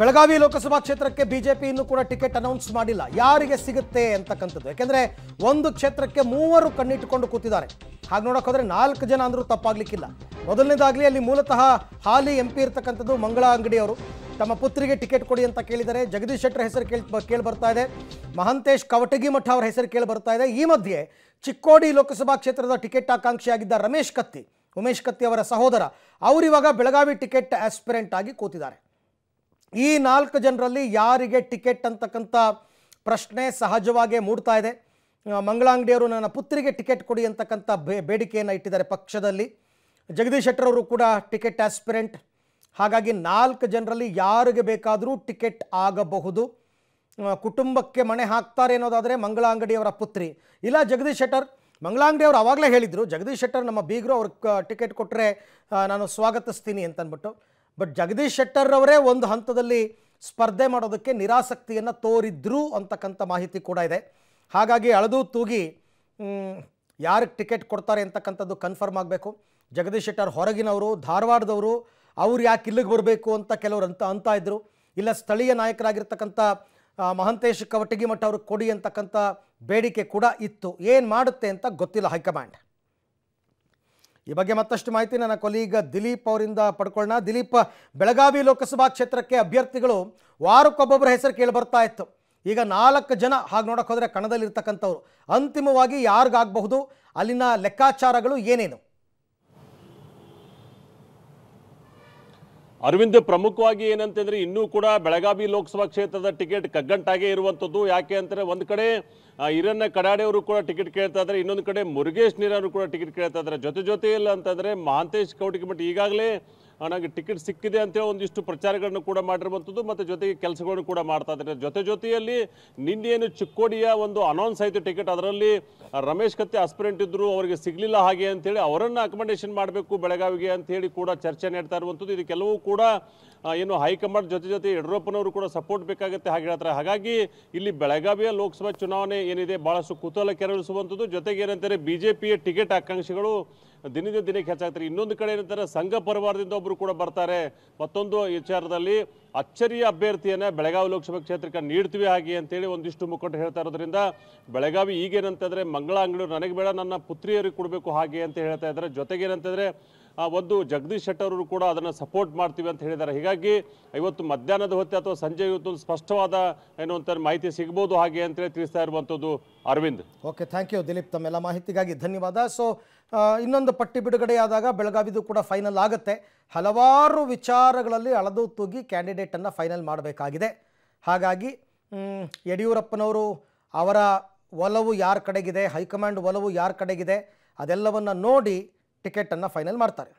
ಬೆಳಗಾವಿ ಲೋಕಸಭಾ ಕ್ಷೇತ್ರಕ್ಕೆ ಬಿಜೆಪಿ ಇನ್ನೂ ಕೂಡ ಟಿಕೆಟ್ ಅನೌನ್ಸ್ ಮಾಡಿಲ್ಲ ಯಾರಿಗೆ ಸಿಗುತ್ತೆ ಅಂತಕ್ಕಂಥದ್ದು ಯಾಕೆಂದರೆ ಒಂದು ಕ್ಷೇತ್ರಕ್ಕೆ ಮೂವರು ಕಣ್ಣಿಟ್ಟುಕೊಂಡು ಕೂತಿದ್ದಾರೆ ಹಾಗೆ ನೋಡೋಕ್ಕೋದ್ರೆ ನಾಲ್ಕು ಜನ ಅಂದರೂ ತಪ್ಪಾಗ್ಲಿಕ್ಕಿಲ್ಲ ಮೊದಲನೇದಾಗಲಿ ಅಲ್ಲಿ ಮೂಲತಃ ಹಾಲಿ ಎಂ ಪಿ ಇರ್ತಕ್ಕಂಥದ್ದು ಮಂಗಳ ಅಂಗಡಿಯವರು ತಮ್ಮ ಪುತ್ರಿಗೆ ಟಿಕೆಟ್ ಕೊಡಿ ಅಂತ ಕೇಳಿದ್ದಾರೆ ಜಗದೀಶ್ ಶೆಟ್ಟರ್ ಹೆಸರು ಕೇಳಿ ಕೇಳಿ ಬರ್ತಾ ಇದೆ ಮಹಂತೇಶ್ ಕವಟಗಿ ಅವರ ಹೆಸರು ಕೇಳಿ ಬರ್ತಾ ಇದೆ ಈ ಮಧ್ಯೆ ಚಿಕ್ಕೋಡಿ ಲೋಕಸಭಾ ಕ್ಷೇತ್ರದ ಟಿಕೆಟ್ ಆಕಾಂಕ್ಷಿಯಾಗಿದ್ದ ರಮೇಶ್ ಕತ್ತಿ ಉಮೇಶ್ ಕತ್ತಿ ಅವರ ಸಹೋದರ ಅವರಿವಾಗ ಬೆಳಗಾವಿ ಟಿಕೆಟ್ ಆಸ್ಪಿರೆಂಟ್ ಆಗಿ ಕೂತಿದ್ದಾರೆ ಈ ನಾಲ್ಕು ಜನರಲ್ಲಿ ಯಾರಿಗೆ ಟಿಕೆಟ್ ಅಂತಕ್ಕಂಥ ಪ್ರಶ್ನೆ ಸಹಜವಾಗೇ ಮೂಡ್ತಾ ಇದೆ ಮಂಗಳಾಂಗಡಿಯವರು ನನ್ನ ಪುತ್ರಿಗೆ ಟಿಕೆಟ್ ಕೊಡಿ ಅಂತಕ್ಕಂಥ ಬೇ ಬೇಡಿಕೆಯನ್ನು ಇಟ್ಟಿದ್ದಾರೆ ಪಕ್ಷದಲ್ಲಿ ಜಗದೀಶ್ ಶೆಟ್ಟರ್ ಅವರು ಕೂಡ ಟಿಕೆಟ್ ಆಸ್ಪಿರೆಂಟ್ ಹಾಗಾಗಿ ನಾಲ್ಕು ಜನರಲ್ಲಿ ಯಾರಿಗೆ ಬೇಕಾದರೂ ಟಿಕೆಟ್ ಆಗಬಹುದು ಕುಟುಂಬಕ್ಕೆ ಮಣೆ ಹಾಕ್ತಾರೆ ಅನ್ನೋದಾದರೆ ಮಂಗಳಾಂಗಡಿಯವರ ಪುತ್ರಿ ಇಲ್ಲ ಜಗದೀಶ್ ಶೆಟ್ಟರ್ ಮಂಗಳಾಂಗಡಿಯವರು ಆವಾಗಲೇ ಹೇಳಿದರು ಜಗದೀಶ್ ಶೆಟ್ಟರ್ ನಮ್ಮ ಬೀಗರು ಅವ್ರಿಗೆ ಟಿಕೆಟ್ ಕೊಟ್ಟರೆ ನಾನು ಸ್ವಾಗತಿಸ್ತೀನಿ ಅಂತನ್ಬಿಟ್ಟು ಬಟ್ ಜಗದೀಶ್ ಶೆಟ್ಟರ್ ಅವರೇ ಒಂದು ಹಂತದಲ್ಲಿ ಸ್ಪರ್ಧೆ ಮಾಡೋದಕ್ಕೆ ನಿರಾಸಕ್ತಿಯನ್ನು ತೋರಿದ್ರು ಅಂತಕ್ಕಂಥ ಮಾಹಿತಿ ಕೂಡ ಇದೆ ಹಾಗಾಗಿ ಅಳದು ತೂಗಿ ಯಾರಿಗೆ ಟಿಕೆಟ್ ಕೊಡ್ತಾರೆ ಅಂತಕ್ಕಂಥದ್ದು ಕನ್ಫರ್ಮ್ ಆಗಬೇಕು ಜಗದೀಶ್ ಶೆಟ್ಟರ್ ಹೊರಗಿನವರು ಧಾರವಾಡದವರು ಅವ್ರು ಯಾಕೆ ಇಲ್ಲಿಗೆ ಬರಬೇಕು ಅಂತ ಕೆಲವರು ಅಂತ ಅಂತ ಇದ್ದರು ಇಲ್ಲ ಸ್ಥಳೀಯ ನಾಯಕರಾಗಿರ್ತಕ್ಕಂಥ ಮಹಂತೇಶ್ ಕವಟಗಿಮಠ ಅವ್ರಿಗೆ ಕೊಡಿ ಅಂತಕ್ಕಂಥ ಬೇಡಿಕೆ ಕೂಡ ಇತ್ತು ಏನು ಮಾಡುತ್ತೆ ಅಂತ ಗೊತ್ತಿಲ್ಲ ಹೈಕಮಾಂಡ್ ಈ ಬಗ್ಗೆ ಮತ್ತಷ್ಟು ಮಾಹಿತಿ ನನ್ನ ಕೊಲೀಗ ದಿಲೀಪ್ ಅವರಿಂದ ಪಡ್ಕೊಳ್ಳೋಣ ದಿಲೀಪ್ ಬೆಳಗಾವಿ ಲೋಕಸಭಾ ಕ್ಷೇತ್ರಕ್ಕೆ ಅಭ್ಯರ್ಥಿಗಳು ವಾರಕ್ಕೊಬ್ಬೊಬ್ಬರ ಹೆಸರು ಕೇಳಿ ಬರ್ತಾ ಇತ್ತು ಈಗ ನಾಲ್ಕು ಜನ ಹಾಗೆ ನೋಡೋಕೆ ಹೋದರೆ ಕಣದಲ್ಲಿರ್ತಕ್ಕಂಥವ್ರು ಅಂತಿಮವಾಗಿ ಯಾರಿಗಾಗಬಹುದು ಅಲ್ಲಿನ ಲೆಕ್ಕಾಚಾರಗಳು ಏನೇನು ಅರವಿಂದ್ ಪ್ರಮುಖವಾಗಿ ಏನಂತಂದ್ರೆ ಇನ್ನೂ ಕೂಡ ಬೆಳಗಾವಿ ಲೋಕಸಭಾ ಕ್ಷೇತ್ರದ ಟಿಕೆಟ್ ಕಗ್ಗಂಟಾಗೇ ಇರುವಂಥದ್ದು ಯಾಕೆ ಅಂತಂದ್ರೆ ಒಂದು ಕಡೆ ಹಿರಣ್ಣ ಕಡಾಡೆ ಅವರು ಕೂಡ ಟಿಕೆಟ್ ಕೇಳ್ತಾ ಇದ್ದಾರೆ ಇನ್ನೊಂದು ಕಡೆ ಮುರುಗೇಶ್ ನೀರವರು ಕೂಡ ಟಿಕೆಟ್ ಕೇಳ್ತಾ ಇದ್ದಾರೆ ಜೊತೆ ಜೊತೆಯಲ್ಲಿ ಅಂತಂದ್ರೆ ಮಹಾಂತೇಶ್ ಕೌಟಿಗಿಮಠ್ ಈಗಾಗಲೇ ನನಗೆ ಟಿಕೆಟ್ ಸಿಕ್ಕಿದೆ ಅಂತೇಳಿ ಒಂದಿಷ್ಟು ಪ್ರಚಾರಗಳನ್ನು ಕೂಡ ಮಾಡಿರುವಂಥದ್ದು ಮತ್ತು ಜೊತೆಗೆ ಕೆಲಸಗಳನ್ನು ಕೂಡ ಮಾಡ್ತಾ ಇದ್ದಾರೆ ಜೊತೆ ಜೊತೆಯಲ್ಲಿ ನಿನ್ನೇನು ಚಿಕ್ಕೋಡಿಯ ಒಂದು ಅನೌನ್ಸ್ ಆಯಿತು ಟಿಕೆಟ್ ಅದರಲ್ಲಿ ರಮೇಶ್ ಕತ್ತೆ ಆಸ್ಪಿರೆಂಟ್ ಇದ್ದರು ಅವರಿಗೆ ಸಿಗಲಿಲ್ಲ ಹಾಗೆ ಅಂತೇಳಿ ಅವರನ್ನು ಅಕಮಡೇಷನ್ ಮಾಡಬೇಕು ಬೆಳಗಾವಿಗೆ ಹೇಳಿ ಕೂಡ ಚರ್ಚೆ ನಡೀತಾ ಇರುವಂಥದ್ದು ಇದು ಕೆಲವು ಕೂಡ ಏನು ಹೈಕಮಾಂಡ್ ಜೊತೆ ಜೊತೆ ಯಡಿಯೂರಪ್ಪನವರು ಕೂಡ ಸಪೋರ್ಟ್ ಬೇಕಾಗುತ್ತೆ ಹಾಗೆ ಹೇಳ್ತಾರೆ ಹಾಗಾಗಿ ಇಲ್ಲಿ ಬೆಳಗಾವಿಯ ಲೋಕಸಭಾ ಚುನಾವಣೆ ಏನಿದೆ ಭಾಳಷ್ಟು ಕುತೂಹಲ ಕೆರಳಿಸುವಂಥದ್ದು ಜೊತೆಗೆ ಏನಂತಾರೆ ಬಿ ಜೆ ಟಿಕೆಟ್ ಆಕಾಂಕ್ಷಿಗಳು ದಿನದಿಂದ ದಿನಕ್ಕೆ ಹೆಚ್ಚಾಗ್ತಾರೆ ಇನ್ನೊಂದು ಕಡೆ ಏನಂತಾರೆ ಸಂಘ ಪರಿವಾರದಿಂದ ಒಬ್ಬರು ಕೂಡ ಬರ್ತಾರೆ ಮತ್ತೊಂದು ವಿಚಾರದಲ್ಲಿ ಅಚ್ಚರಿಯ ಅಭ್ಯರ್ಥಿಯನ್ನು ಬೆಳಗಾವಿ ಲೋಕಸಭಾ ಕ್ಷೇತ್ರಕ್ಕೆ ನೀಡ್ತೀವಿ ಹಾಗೆ ಅಂತೇಳಿ ಒಂದಿಷ್ಟು ಮುಖಂಡರು ಹೇಳ್ತಾ ಇರೋದ್ರಿಂದ ಬೆಳಗಾವಿ ಈಗೇನಂತಂದರೆ ಮಂಗಳ ಅಂಗಡಿ ನನಗೆ ಬೇಡ ನನ್ನ ಪುತ್ರಿಯರಿಗೆ ಕೊಡಬೇಕು ಹಾಗೆ ಅಂತ ಹೇಳ್ತಾ ಇದ್ದಾರೆ ಜೊತೆಗೇನಂತಂದರೆ ಒಂದು ಜಗದೀಶ್ ಶೆಟ್ಟರ್ ಅವರು ಕೂಡ ಅದನ್ನು ಸಪೋರ್ಟ್ ಮಾಡ್ತೀವಿ ಅಂತ ಹೇಳಿದ್ದಾರೆ ಹೀಗಾಗಿ ಇವತ್ತು ಮಧ್ಯಾಹ್ನದ ಹೊತ್ತೆ ಅಥವಾ ಸಂಜೆ ಇವತ್ತು ಒಂದು ಸ್ಪಷ್ಟವಾದ ಏನು ಅಂತ ಮಾಹಿತಿ ಸಿಗ್ಬೋದು ಹಾಗೆ ಅಂತೇಳಿ ತಿಳಿಸ್ತಾ ಇರುವಂಥದ್ದು Arvind okay thank you Dilip ತಮ್ಮೆಲ್ಲ ಮಾಹಿತಿಗಾಗಿ ಧನ್ಯವಾದ ಸೊ ಇನ್ನೊಂದು ಪಟ್ಟಿ ಬಿಡುಗಡೆಯಾದಾಗ ಬೆಳಗಾವಿದು ಕೂಡ ಫೈನಲ್ ಆಗುತ್ತೆ ಹಲವಾರು ವಿಚಾರಗಳಲ್ಲಿ ಅಳದು ತೂಗಿ ಕ್ಯಾಂಡಿಡೇಟನ್ನು ಫೈನಲ್ ಮಾಡಬೇಕಾಗಿದೆ ಹಾಗಾಗಿ ಯಡಿಯೂರಪ್ಪನವರು ಅವರ ಒಲವು ಯಾರ ಕಡೆಗಿದೆ ಹೈಕಮಾಂಡ್ ಒಲವು ಯಾರ ಕಡೆಗಿದೆ ಅದೆಲ್ಲವನ್ನು ನೋಡಿ ಟಿಕೆಟ್ ಟಿಕೆಟನ್ನು ಫೈನಲ್ ಮಾಡ್ತಾರೆ